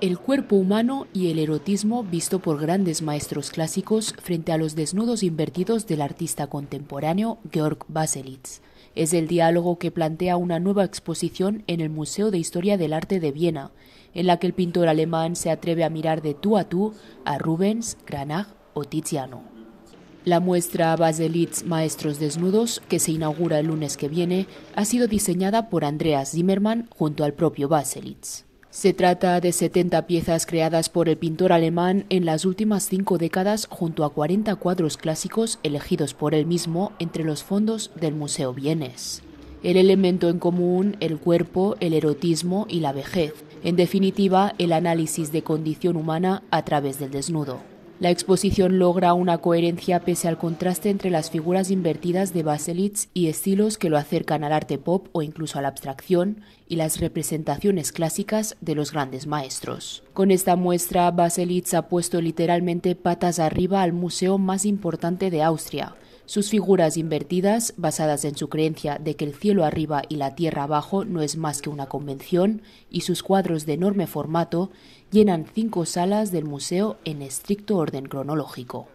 el cuerpo humano y el erotismo visto por grandes maestros clásicos frente a los desnudos invertidos del artista contemporáneo Georg Baselitz. Es el diálogo que plantea una nueva exposición en el Museo de Historia del Arte de Viena, en la que el pintor alemán se atreve a mirar de tú a tú a Rubens, Granach o Tiziano. La muestra Baselitz Maestros Desnudos, que se inaugura el lunes que viene, ha sido diseñada por Andreas Zimmermann junto al propio Baselitz. Se trata de 70 piezas creadas por el pintor alemán en las últimas cinco décadas junto a 40 cuadros clásicos elegidos por él mismo entre los fondos del Museo Bienes. El elemento en común, el cuerpo, el erotismo y la vejez. En definitiva, el análisis de condición humana a través del desnudo. La exposición logra una coherencia pese al contraste entre las figuras invertidas de Baselitz y estilos que lo acercan al arte pop o incluso a la abstracción y las representaciones clásicas de los grandes maestros. Con esta muestra, Baselitz ha puesto literalmente patas arriba al museo más importante de Austria, sus figuras invertidas, basadas en su creencia de que el cielo arriba y la tierra abajo no es más que una convención, y sus cuadros de enorme formato, llenan cinco salas del museo en estricto orden cronológico.